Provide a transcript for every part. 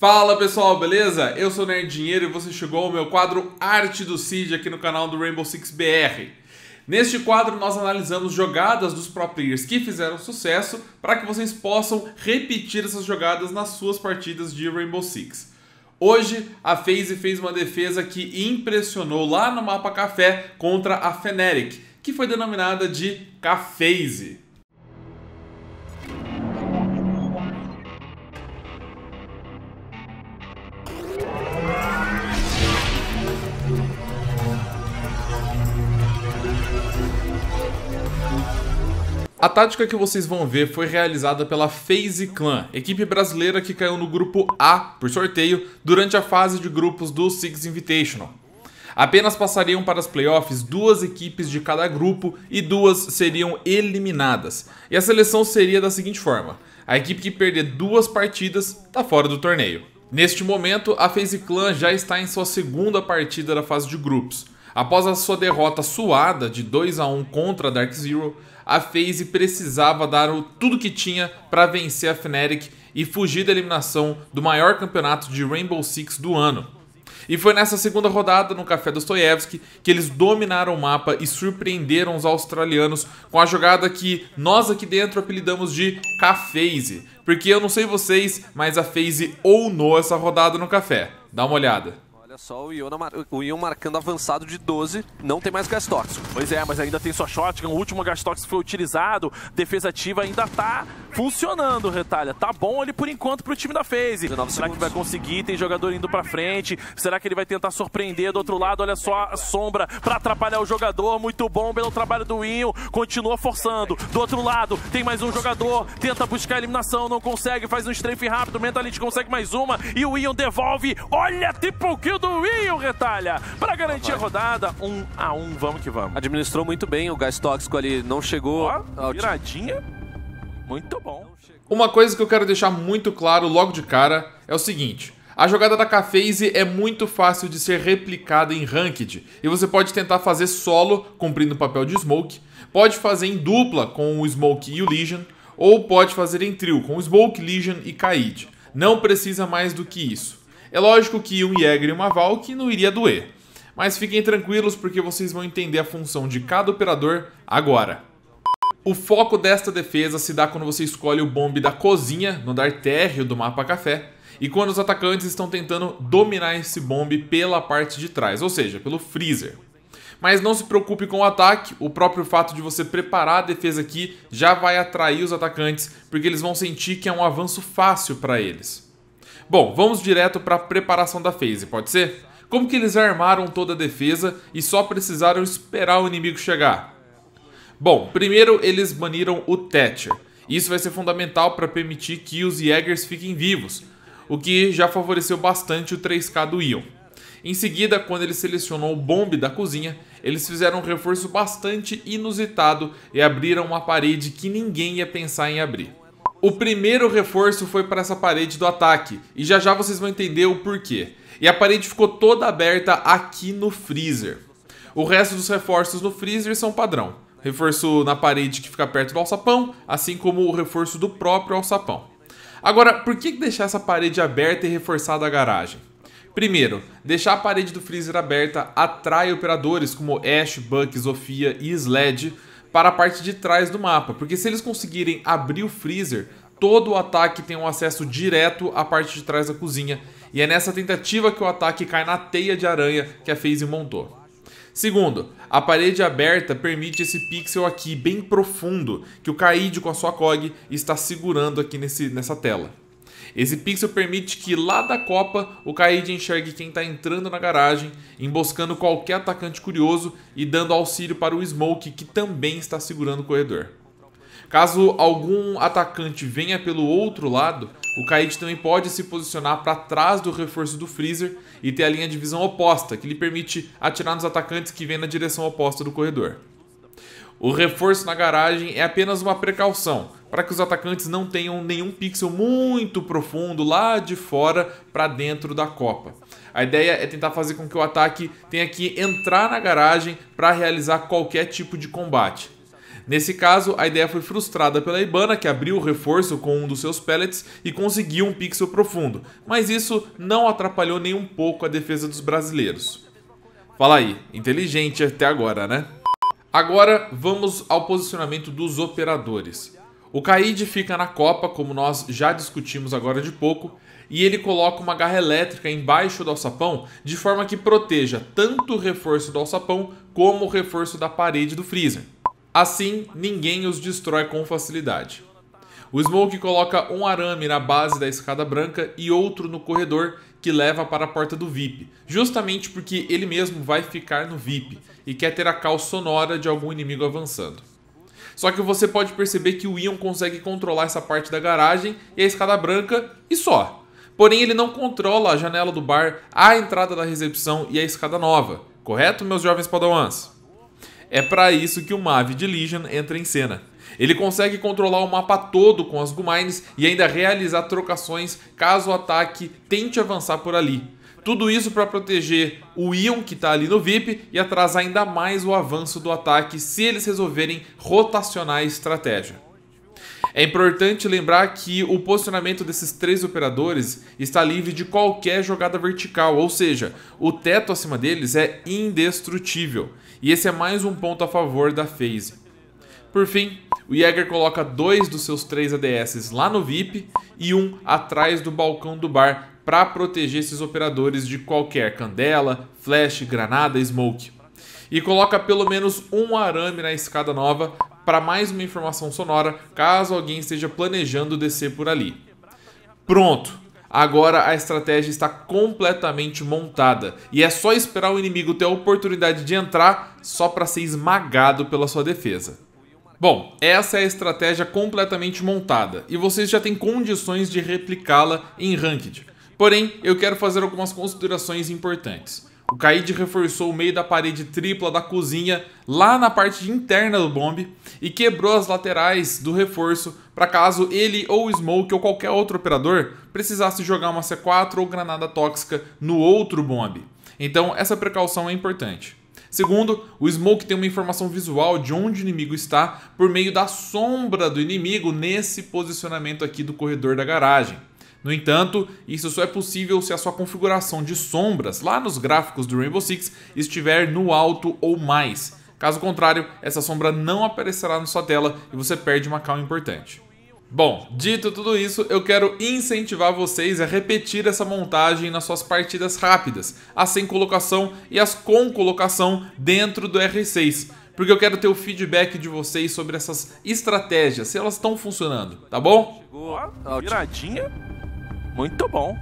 Fala pessoal, beleza? Eu sou o Nerd Dinheiro e você chegou ao meu quadro Arte do Cid aqui no canal do Rainbow Six BR. Neste quadro nós analisamos jogadas dos pro players que fizeram sucesso para que vocês possam repetir essas jogadas nas suas partidas de Rainbow Six. Hoje a FaZe fez uma defesa que impressionou lá no mapa Café contra a Feneric, que foi denominada de Caféze. A tática que vocês vão ver foi realizada pela FaZe Clan, equipe brasileira que caiu no grupo A por sorteio durante a fase de grupos do Six Invitational. Apenas passariam para as playoffs duas equipes de cada grupo e duas seriam eliminadas. E a seleção seria da seguinte forma: a equipe que perder duas partidas está fora do torneio. Neste momento, a FaZe Clan já está em sua segunda partida da fase de grupos. Após a sua derrota suada de 2 a 1 contra a Dark Zero, a FaZe precisava dar o tudo que tinha para vencer a Fnatic e fugir da eliminação do maior campeonato de Rainbow Six do ano. E foi nessa segunda rodada, no Café Dostoiévski, que eles dominaram o mapa e surpreenderam os australianos com a jogada que nós aqui dentro apelidamos de Cafaze. Porque eu não sei vocês, mas a FaZe ou essa rodada no café. Dá uma olhada. Olha só o Ion, o Ion marcando avançado de 12, não tem mais gás tóxico. Pois é, mas ainda tem sua shotgun, o é último gás tóxico foi utilizado, defesa ativa ainda tá funcionando, Retalha. Tá bom ali por enquanto pro time da FaZe. Será segundos. que vai conseguir? Tem jogador indo pra frente. Será que ele vai tentar surpreender do outro lado? Olha só a sombra pra atrapalhar o jogador. Muito bom pelo trabalho do Ion, continua forçando. Do outro lado tem mais um jogador, tenta buscar a eliminação, não consegue, faz um strafe rápido, Mentalite consegue mais uma e o Ion devolve. Olha, triple kill Duinho retalha para garantir a rodada. Um a um, vamos que vamos. Administrou muito bem o gás tóxico ali, não chegou. Ó, viradinha. Muito bom. Uma coisa que eu quero deixar muito claro logo de cara é o seguinte. A jogada da Caphase é muito fácil de ser replicada em Ranked, e você pode tentar fazer solo, cumprindo o papel de Smoke, pode fazer em dupla com o Smoke e o Legion, ou pode fazer em trio com o Smoke, Legion e Kaid. Não precisa mais do que isso. É lógico que um Jäger e uma Valk não iria doer, mas fiquem tranquilos porque vocês vão entender a função de cada operador agora. O foco desta defesa se dá quando você escolhe o bombe da cozinha, no andar térreo do mapa café, e quando os atacantes estão tentando dominar esse bombe pela parte de trás, ou seja, pelo freezer. Mas não se preocupe com o ataque, o próprio fato de você preparar a defesa aqui já vai atrair os atacantes, porque eles vão sentir que é um avanço fácil para eles. Bom, vamos direto para a preparação da phase, pode ser? Como que eles armaram toda a defesa e só precisaram esperar o inimigo chegar? Bom, primeiro eles baniram o Thatcher. Isso vai ser fundamental para permitir que os Jaegers fiquem vivos, o que já favoreceu bastante o 3K do Ion. Em seguida, quando ele selecionou o bombe da cozinha, eles fizeram um reforço bastante inusitado e abriram uma parede que ninguém ia pensar em abrir. O primeiro reforço foi para essa parede do ataque, e já já vocês vão entender o porquê. E a parede ficou toda aberta aqui no freezer. O resto dos reforços no freezer são padrão. Reforço na parede que fica perto do alçapão, assim como o reforço do próprio alçapão. Agora, por que deixar essa parede aberta e reforçada a garagem? Primeiro, deixar a parede do freezer aberta atrai operadores como Ash, Buck, Sofia e Sled para a parte de trás do mapa, porque se eles conseguirem abrir o freezer, todo o ataque tem um acesso direto à parte de trás da cozinha, e é nessa tentativa que o ataque cai na teia de aranha que a FaZe montou. Segundo, a parede aberta permite esse pixel aqui bem profundo que o Kaid com a sua COG está segurando aqui nesse, nessa tela. Esse pixel permite que lá da copa o Kaid enxergue quem está entrando na garagem, emboscando qualquer atacante curioso e dando auxílio para o Smoke, que também está segurando o corredor. Caso algum atacante venha pelo outro lado, o Kaid também pode se posicionar para trás do reforço do Freezer e ter a linha de visão oposta, que lhe permite atirar nos atacantes que vêm na direção oposta do corredor. O reforço na garagem é apenas uma precaução para que os atacantes não tenham nenhum pixel muito profundo lá de fora para dentro da copa. A ideia é tentar fazer com que o ataque tenha que entrar na garagem para realizar qualquer tipo de combate. Nesse caso, a ideia foi frustrada pela Ibana, que abriu o reforço com um dos seus pellets e conseguiu um pixel profundo, mas isso não atrapalhou nem um pouco a defesa dos brasileiros. Fala aí, inteligente até agora, né? Agora vamos ao posicionamento dos operadores. O Caid fica na copa, como nós já discutimos agora de pouco, e ele coloca uma garra elétrica embaixo do alçapão de forma que proteja tanto o reforço do alçapão como o reforço da parede do freezer. Assim, ninguém os destrói com facilidade. O Smoke coloca um arame na base da escada branca e outro no corredor que leva para a porta do VIP, justamente porque ele mesmo vai ficar no VIP e quer ter a cal sonora de algum inimigo avançando. Só que você pode perceber que o Ion consegue controlar essa parte da garagem e a escada branca e só. Porém, ele não controla a janela do bar, a entrada da recepção e a escada nova. Correto, meus jovens padawans? É para isso que o Mavi de Legion entra em cena. Ele consegue controlar o mapa todo com as Gumines e ainda realizar trocações caso o ataque tente avançar por ali. Tudo isso para proteger o Ion que está ali no VIP e atrasar ainda mais o avanço do ataque se eles resolverem rotacionar a estratégia. É importante lembrar que o posicionamento desses três operadores está livre de qualquer jogada vertical, ou seja, o teto acima deles é indestrutível. E esse é mais um ponto a favor da FaZe. Por fim, o Jäger coloca dois dos seus três ADSs lá no VIP e um atrás do balcão do bar para proteger esses operadores de qualquer candela, flash, granada, smoke. E coloca pelo menos um arame na escada nova para mais uma informação sonora caso alguém esteja planejando descer por ali. Pronto! Agora a estratégia está completamente montada e é só esperar o inimigo ter a oportunidade de entrar só para ser esmagado pela sua defesa. Bom, essa é a estratégia completamente montada e vocês já têm condições de replicá-la em Ranked. Porém, eu quero fazer algumas considerações importantes. O Kaid reforçou o meio da parede tripla da cozinha lá na parte interna do bombe e quebrou as laterais do reforço para caso ele ou Smoke ou qualquer outro operador precisasse jogar uma C4 ou granada tóxica no outro bombe. Então, essa precaução é importante. Segundo, o Smoke tem uma informação visual de onde o inimigo está por meio da sombra do inimigo nesse posicionamento aqui do corredor da garagem. No entanto, isso só é possível se a sua configuração de sombras lá nos gráficos do Rainbow Six estiver no alto ou mais. Caso contrário, essa sombra não aparecerá na sua tela e você perde uma calma importante. Bom, dito tudo isso, eu quero incentivar vocês a repetir essa montagem nas suas partidas rápidas, as sem colocação e as com colocação dentro do R6, porque eu quero ter o feedback de vocês sobre essas estratégias, se elas estão funcionando, tá bom? Chegou, viradinha, muito bom.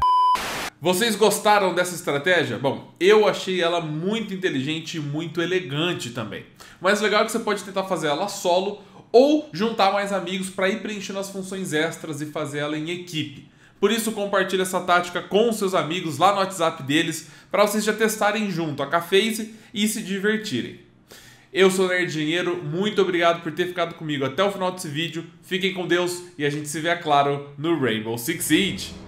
Vocês gostaram dessa estratégia? Bom, eu achei ela muito inteligente e muito elegante também. Mas legal é que você pode tentar fazer ela solo ou juntar mais amigos para ir preenchendo as funções extras e fazer ela em equipe. Por isso, compartilhe essa tática com seus amigos lá no WhatsApp deles, para vocês já testarem junto a Caface e se divertirem. Eu sou o Nerd Dinheiro, muito obrigado por ter ficado comigo até o final desse vídeo. Fiquem com Deus e a gente se vê, é claro, no Rainbow Six Siege.